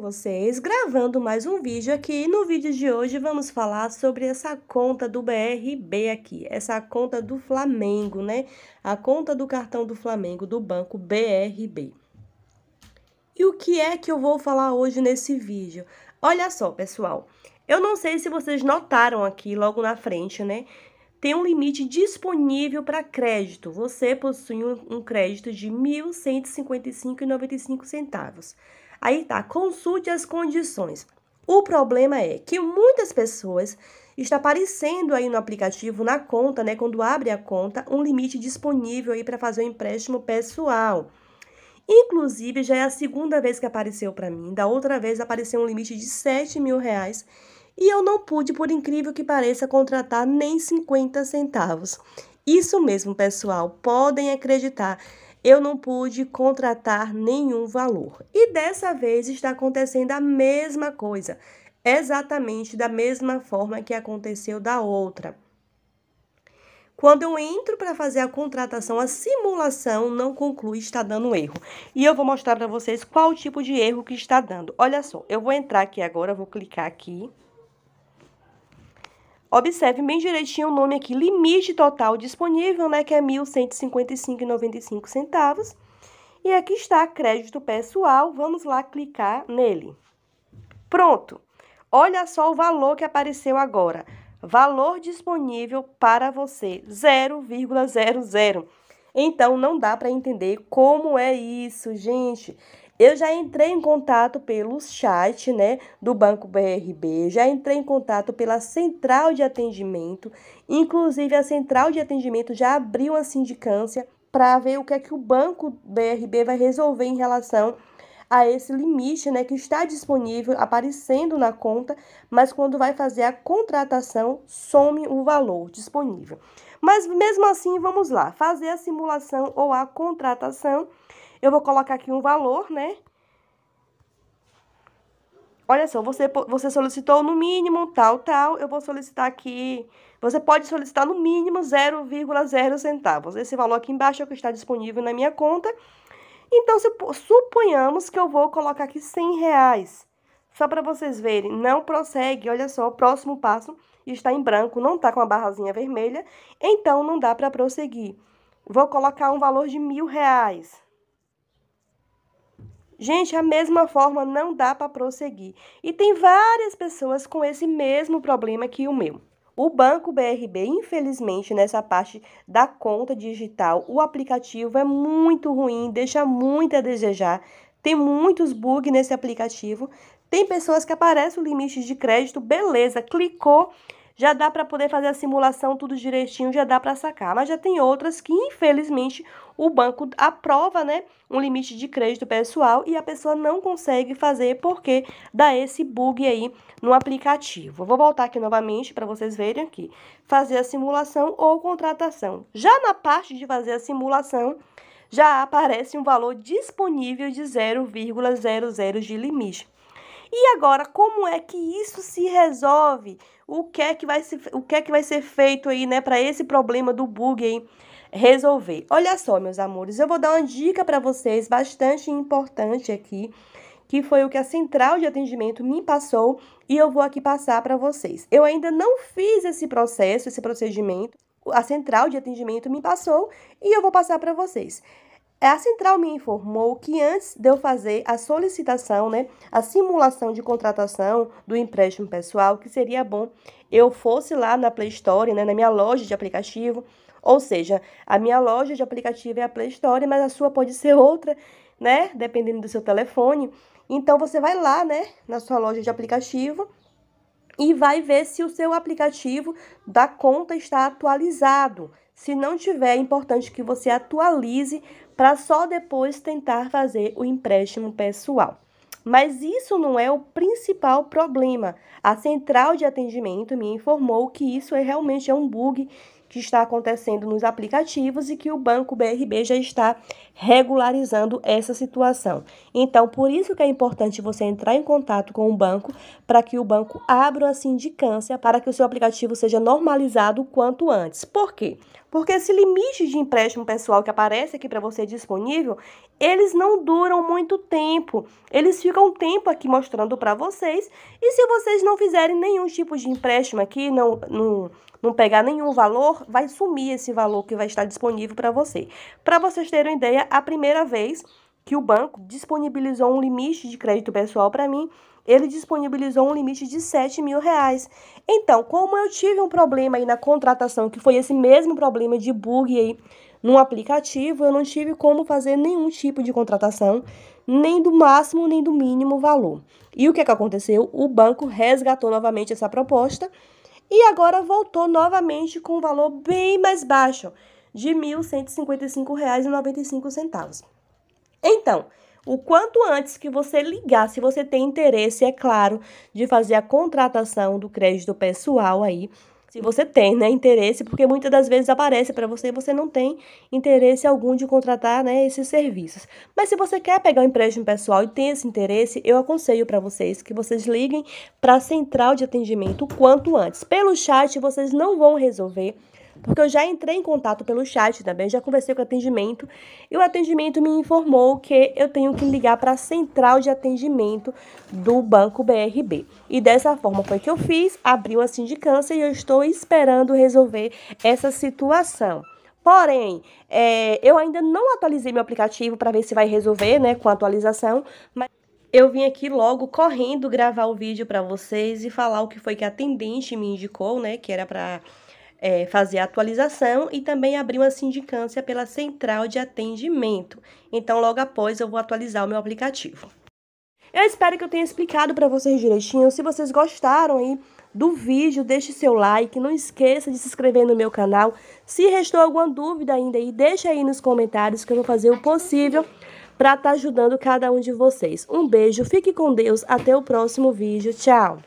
com vocês, gravando mais um vídeo aqui. no vídeo de hoje vamos falar sobre essa conta do BRB aqui, essa conta do Flamengo, né? A conta do cartão do Flamengo, do banco BRB. E o que é que eu vou falar hoje nesse vídeo? Olha só, pessoal, eu não sei se vocês notaram aqui logo na frente, né? tem um limite disponível para crédito. Você possui um crédito de R$ 1.155,95. Aí tá, consulte as condições. O problema é que muitas pessoas está aparecendo aí no aplicativo, na conta, né, quando abre a conta, um limite disponível aí para fazer o um empréstimo pessoal. Inclusive, já é a segunda vez que apareceu para mim. Da outra vez apareceu um limite de 7 mil reais e eu não pude, por incrível que pareça, contratar nem 50 centavos. Isso mesmo, pessoal, podem acreditar eu não pude contratar nenhum valor. E dessa vez está acontecendo a mesma coisa, exatamente da mesma forma que aconteceu da outra. Quando eu entro para fazer a contratação, a simulação não conclui, está dando erro. E eu vou mostrar para vocês qual tipo de erro que está dando. Olha só, eu vou entrar aqui agora, vou clicar aqui. Observe bem direitinho o nome aqui, limite total disponível, né, que é R$ 1.155,95. E aqui está crédito pessoal, vamos lá clicar nele. Pronto, olha só o valor que apareceu agora. Valor disponível para você, 0,00. Então não dá para entender como é isso, gente. Eu já entrei em contato pelo chat, né, do Banco BRB, já entrei em contato pela central de atendimento, inclusive a central de atendimento já abriu uma sindicância para ver o que é que o Banco BRB vai resolver em relação a esse limite, né, que está disponível, aparecendo na conta, mas quando vai fazer a contratação, some o valor disponível. Mas mesmo assim, vamos lá, fazer a simulação ou a contratação. Eu vou colocar aqui um valor, né? Olha só, você, você solicitou no mínimo tal, tal, eu vou solicitar aqui, você pode solicitar no mínimo 0,0 centavos. Esse valor aqui embaixo é o que está disponível na minha conta. Então, se, suponhamos que eu vou colocar aqui 100 reais. Só para vocês verem, não prossegue, olha só, o próximo passo está em branco, não está com a barrazinha vermelha, então não dá para prosseguir. Vou colocar um valor de mil reais. Gente, a mesma forma não dá para prosseguir. E tem várias pessoas com esse mesmo problema que o meu. O Banco BRB, infelizmente, nessa parte da conta digital, o aplicativo é muito ruim, deixa muito a desejar. Tem muitos bugs nesse aplicativo. Tem pessoas que aparece o limite de crédito, beleza, clicou, já dá para poder fazer a simulação tudo direitinho, já dá para sacar. Mas já tem outras que, infelizmente, o banco aprova, né, um limite de crédito pessoal e a pessoa não consegue fazer porque dá esse bug aí no aplicativo. Eu vou voltar aqui novamente para vocês verem aqui. Fazer a simulação ou contratação. Já na parte de fazer a simulação, já aparece um valor disponível de 0,00 de limite. E agora, como é que isso se resolve? O que é que vai, se, o que é que vai ser feito aí, né, para esse problema do bug aí resolver? Olha só, meus amores, eu vou dar uma dica para vocês bastante importante aqui, que foi o que a central de atendimento me passou e eu vou aqui passar para vocês. Eu ainda não fiz esse processo, esse procedimento, a central de atendimento me passou e eu vou passar para vocês. É a central me informou que antes de eu fazer a solicitação, né, a simulação de contratação do empréstimo pessoal, que seria bom eu fosse lá na Play Store, né, na minha loja de aplicativo, ou seja, a minha loja de aplicativo é a Play Store, mas a sua pode ser outra, né, dependendo do seu telefone. Então você vai lá, né, na sua loja de aplicativo, e vai ver se o seu aplicativo da conta está atualizado. Se não tiver, é importante que você atualize para só depois tentar fazer o empréstimo pessoal. Mas isso não é o principal problema. A central de atendimento me informou que isso é realmente é um bug que está acontecendo nos aplicativos e que o banco BRB já está regularizando essa situação. Então, por isso que é importante você entrar em contato com o banco para que o banco abra a sindicância para que o seu aplicativo seja normalizado quanto antes. Por quê? porque esse limite de empréstimo pessoal que aparece aqui para você disponível, eles não duram muito tempo. Eles ficam um tempo aqui mostrando para vocês. E se vocês não fizerem nenhum tipo de empréstimo aqui, não, não, não pegar nenhum valor, vai sumir esse valor que vai estar disponível para você. Para vocês terem uma ideia, a primeira vez que o banco disponibilizou um limite de crédito pessoal para mim, ele disponibilizou um limite de 7 mil reais. Então, como eu tive um problema aí na contratação, que foi esse mesmo problema de bug aí no aplicativo, eu não tive como fazer nenhum tipo de contratação, nem do máximo, nem do mínimo valor. E o que, é que aconteceu? O banco resgatou novamente essa proposta e agora voltou novamente com um valor bem mais baixo, de R$ 1.155,95. Então, o quanto antes que você ligar, se você tem interesse, é claro, de fazer a contratação do crédito pessoal aí, se você tem, né, interesse, porque muitas das vezes aparece para você e você não tem interesse algum de contratar, né, esses serviços. Mas se você quer pegar um empréstimo pessoal e tem esse interesse, eu aconselho para vocês que vocês liguem para a central de atendimento o quanto antes. Pelo chat vocês não vão resolver porque eu já entrei em contato pelo chat também, já conversei com o atendimento e o atendimento me informou que eu tenho que ligar para a central de atendimento do Banco BRB. E dessa forma foi que eu fiz, abri uma sindicância e eu estou esperando resolver essa situação. Porém, é, eu ainda não atualizei meu aplicativo para ver se vai resolver, né, com a atualização, mas eu vim aqui logo correndo gravar o vídeo para vocês e falar o que foi que a atendente me indicou, né, que era para é, fazer a atualização e também abrir uma sindicância pela central de atendimento. Então, logo após, eu vou atualizar o meu aplicativo. Eu espero que eu tenha explicado para vocês direitinho. Se vocês gostaram aí do vídeo, deixe seu like, não esqueça de se inscrever no meu canal. Se restou alguma dúvida ainda aí, deixa aí nos comentários que eu vou fazer o possível para estar tá ajudando cada um de vocês. Um beijo, fique com Deus, até o próximo vídeo, tchau!